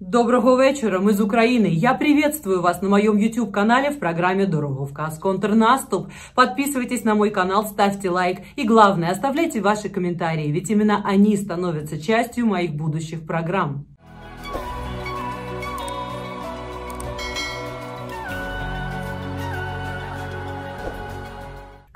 Доброго вечера, мы из Украины. Я приветствую вас на моем YouTube-канале в программе «Дороговказ. Контрнаступ». Подписывайтесь на мой канал, ставьте лайк и, главное, оставляйте ваши комментарии, ведь именно они становятся частью моих будущих программ.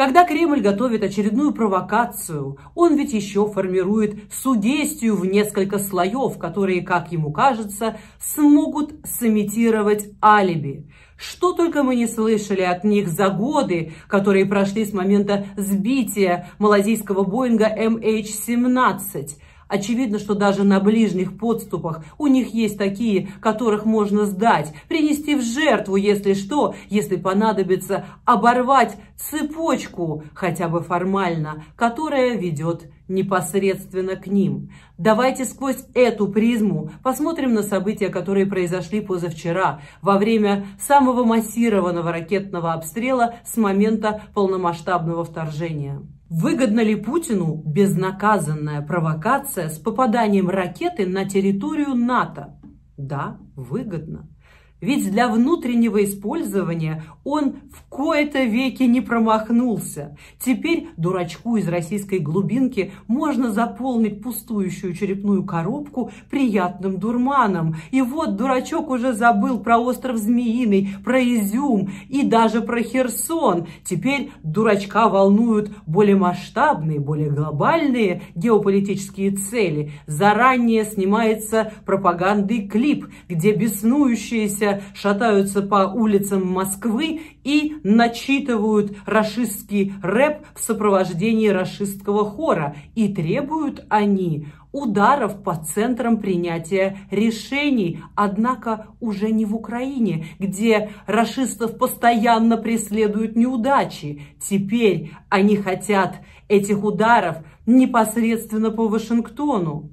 Когда Кремль готовит очередную провокацию, он ведь еще формирует судействию в несколько слоев, которые, как ему кажется, смогут сымитировать алиби. Что только мы не слышали от них за годы, которые прошли с момента сбития малазийского Боинга MH17 – Очевидно, что даже на ближних подступах у них есть такие, которых можно сдать, принести в жертву, если что, если понадобится оборвать цепочку, хотя бы формально, которая ведет непосредственно к ним. Давайте сквозь эту призму посмотрим на события, которые произошли позавчера, во время самого массированного ракетного обстрела с момента полномасштабного вторжения. Выгодна ли Путину безнаказанная провокация с попаданием ракеты на территорию НАТО? Да, выгодно. Ведь для внутреннего использования он в кои-то веки не промахнулся. Теперь дурачку из российской глубинки можно заполнить пустующую черепную коробку приятным дурманом. И вот дурачок уже забыл про остров Змеиный, про Изюм и даже про Херсон. Теперь дурачка волнуют более масштабные, более глобальные геополитические цели. Заранее снимается пропагандный клип, где беснующиеся шатаются по улицам Москвы и начитывают рашистский рэп в сопровождении рашистского хора. И требуют они ударов по центрам принятия решений. Однако уже не в Украине, где расистов постоянно преследуют неудачи. Теперь они хотят этих ударов непосредственно по Вашингтону.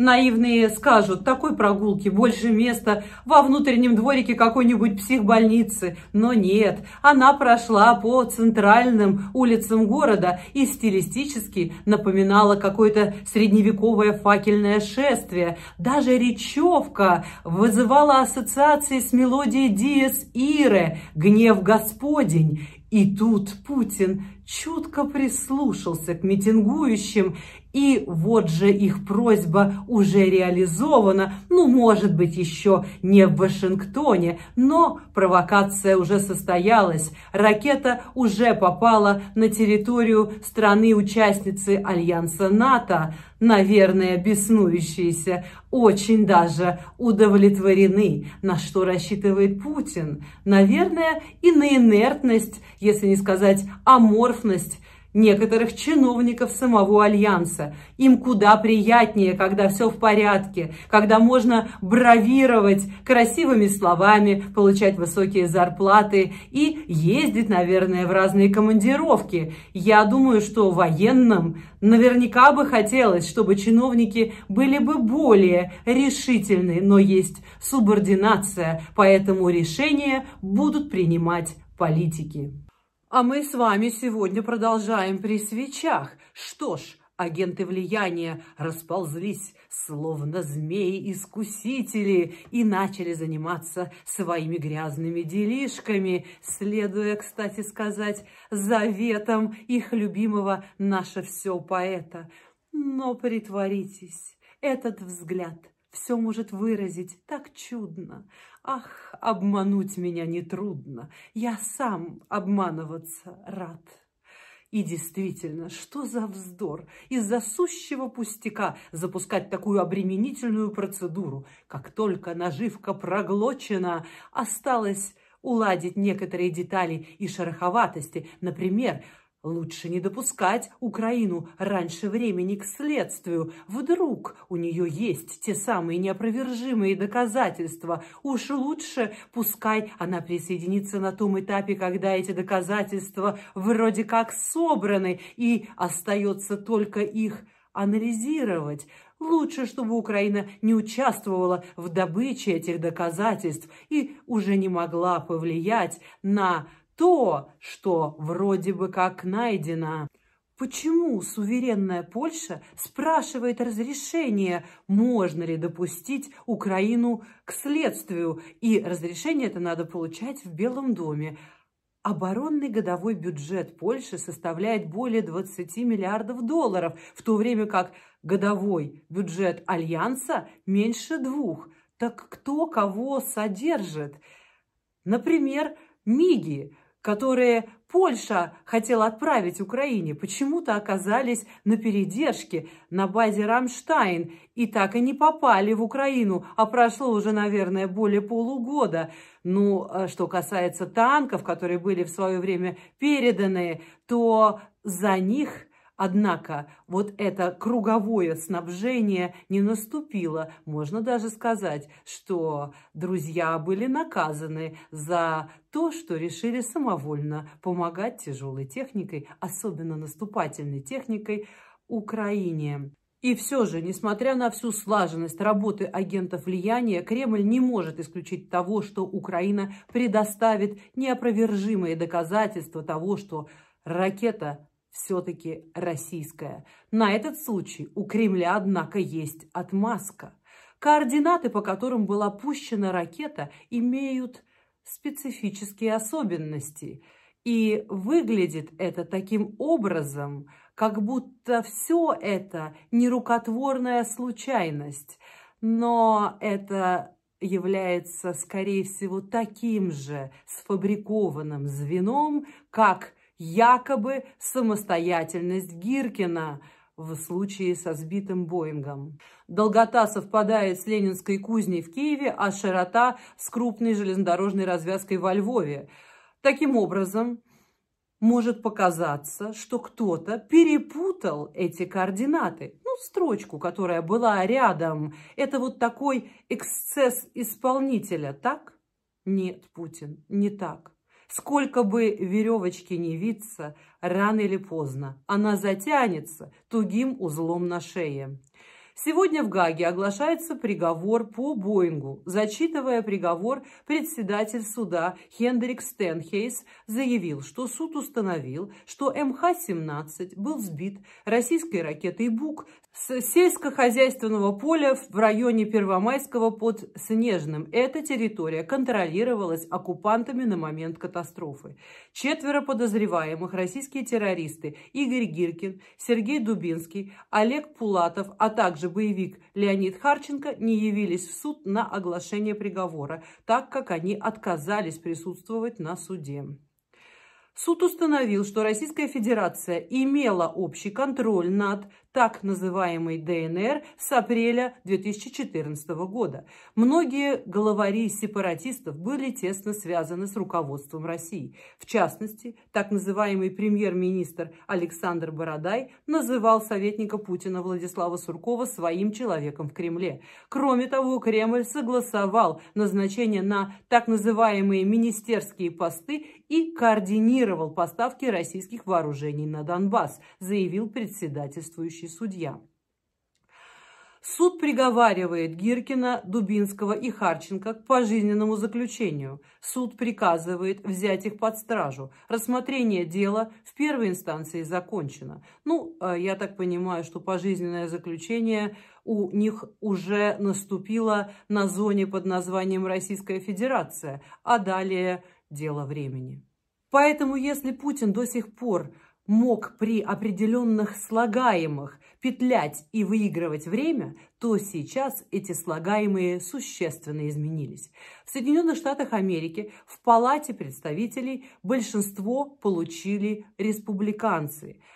Наивные скажут, такой прогулки больше места во внутреннем дворике какой-нибудь психбольницы. Но нет, она прошла по центральным улицам города и стилистически напоминала какое-то средневековое факельное шествие. Даже речевка вызывала ассоциации с мелодией Диес Ире «Гнев Господень». И тут Путин чутко прислушался к митингующим и вот же их просьба уже реализована, ну, может быть, еще не в Вашингтоне, но провокация уже состоялась. Ракета уже попала на территорию страны-участницы Альянса НАТО. Наверное, беснующиеся очень даже удовлетворены, на что рассчитывает Путин. Наверное, и на инертность, если не сказать аморфность некоторых чиновников самого Альянса. Им куда приятнее, когда все в порядке, когда можно бравировать красивыми словами, получать высокие зарплаты и ездить, наверное, в разные командировки. Я думаю, что военным наверняка бы хотелось, чтобы чиновники были бы более решительны, но есть субординация, поэтому решения будут принимать политики. А мы с вами сегодня продолжаем при свечах. Что ж, агенты влияния расползлись, словно змеи-искусители, и начали заниматься своими грязными делишками, следуя, кстати сказать, заветам их любимого «Наше все поэта». Но притворитесь, этот взгляд – все может выразить так чудно. Ах, обмануть меня нетрудно, я сам обманываться рад. И действительно, что за вздор из-за сущего пустяка запускать такую обременительную процедуру. Как только наживка проглочена, осталось уладить некоторые детали и шероховатости. Например, Лучше не допускать Украину раньше времени к следствию. Вдруг у нее есть те самые неопровержимые доказательства. Уж лучше пускай она присоединится на том этапе, когда эти доказательства вроде как собраны, и остается только их анализировать. Лучше, чтобы Украина не участвовала в добыче этих доказательств и уже не могла повлиять на то, что вроде бы как найдено. Почему суверенная Польша спрашивает разрешение, можно ли допустить Украину к следствию, и разрешение это надо получать в Белом доме? Оборонный годовой бюджет Польши составляет более 20 миллиардов долларов, в то время как годовой бюджет Альянса меньше двух. Так кто кого содержит? Например, МИГи которые Польша хотела отправить Украине, почему-то оказались на передержке на базе «Рамштайн» и так и не попали в Украину, а прошло уже, наверное, более полугода. Ну, а что касается танков, которые были в свое время переданы, то за них – Однако вот это круговое снабжение не наступило. Можно даже сказать, что друзья были наказаны за то, что решили самовольно помогать тяжелой техникой, особенно наступательной техникой, Украине. И все же, несмотря на всю слаженность работы агентов влияния, Кремль не может исключить того, что Украина предоставит неопровержимые доказательства того, что ракета все-таки российская. На этот случай у Кремля, однако, есть отмазка. Координаты, по которым была пущена ракета, имеют специфические особенности. И выглядит это таким образом, как будто все это нерукотворная случайность. Но это является, скорее всего, таким же сфабрикованным звеном, как якобы самостоятельность Гиркина в случае со сбитым Боингом. Долгота совпадает с Ленинской кузней в Киеве, а широта с крупной железнодорожной развязкой во Львове. Таким образом, может показаться, что кто-то перепутал эти координаты. Ну, строчку, которая была рядом. Это вот такой эксцесс исполнителя, так? Нет, Путин, не так. Сколько бы веревочки не виться, рано или поздно она затянется тугим узлом на шее. Сегодня в Гаге оглашается приговор по Боингу. Зачитывая приговор, председатель суда Хендрик Стенхейс заявил, что суд установил, что МХ-17 был сбит российской ракетой «Бук» с сельскохозяйственного поля в районе Первомайского под Снежным. Эта территория контролировалась оккупантами на момент катастрофы. Четверо подозреваемых российские террористы Игорь Гиркин, Сергей Дубинский, Олег Пулатов, а также также боевик Леонид Харченко не явились в суд на оглашение приговора, так как они отказались присутствовать на суде. Суд установил, что Российская Федерация имела общий контроль над так называемый ДНР с апреля 2014 года. Многие главари сепаратистов были тесно связаны с руководством России. В частности, так называемый премьер-министр Александр Бородай называл советника Путина Владислава Суркова своим человеком в Кремле. Кроме того, Кремль согласовал назначение на так называемые министерские посты и координировал поставки российских вооружений на Донбасс, заявил председательствующий действующий судья. Суд приговаривает Гиркина, Дубинского и Харченко к пожизненному заключению. Суд приказывает взять их под стражу. Рассмотрение дела в первой инстанции закончено. Ну, а я так понимаю, что пожизненное заключение у них уже наступило на зоне под названием Российская Федерация, а далее дело времени. Поэтому если Путин до сих пор мог при определенных слагаемых петлять и выигрывать время, то сейчас эти слагаемые существенно изменились. В Соединенных Штатах Америки в Палате представителей большинство получили республиканцы –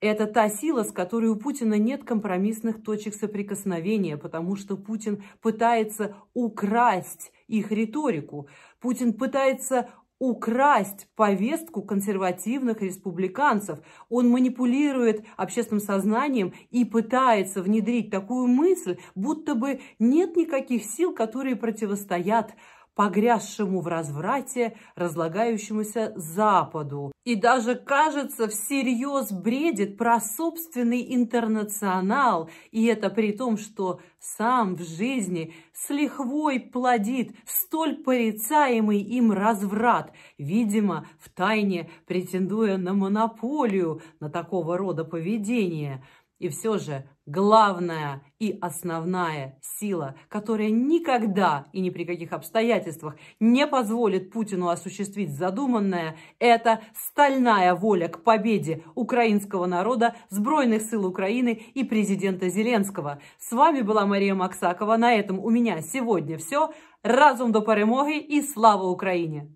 это та сила, с которой у Путина нет компромиссных точек соприкосновения, потому что Путин пытается украсть их риторику. Путин пытается украсть повестку консервативных республиканцев. Он манипулирует общественным сознанием и пытается внедрить такую мысль, будто бы нет никаких сил, которые противостоят погрязшему в разврате, разлагающемуся Западу и даже, кажется, всерьез бредит про собственный интернационал, и это при том, что сам в жизни с лихвой плодит столь порицаемый им разврат, видимо, в тайне претендуя на монополию на такого рода поведение – и все же главная и основная сила, которая никогда и ни при каких обстоятельствах не позволит Путину осуществить задуманное, это стальная воля к победе украинского народа, сбройных сил Украины и президента Зеленского. С вами была Мария Максакова. На этом у меня сегодня все. Разум до перемоги и слава Украине!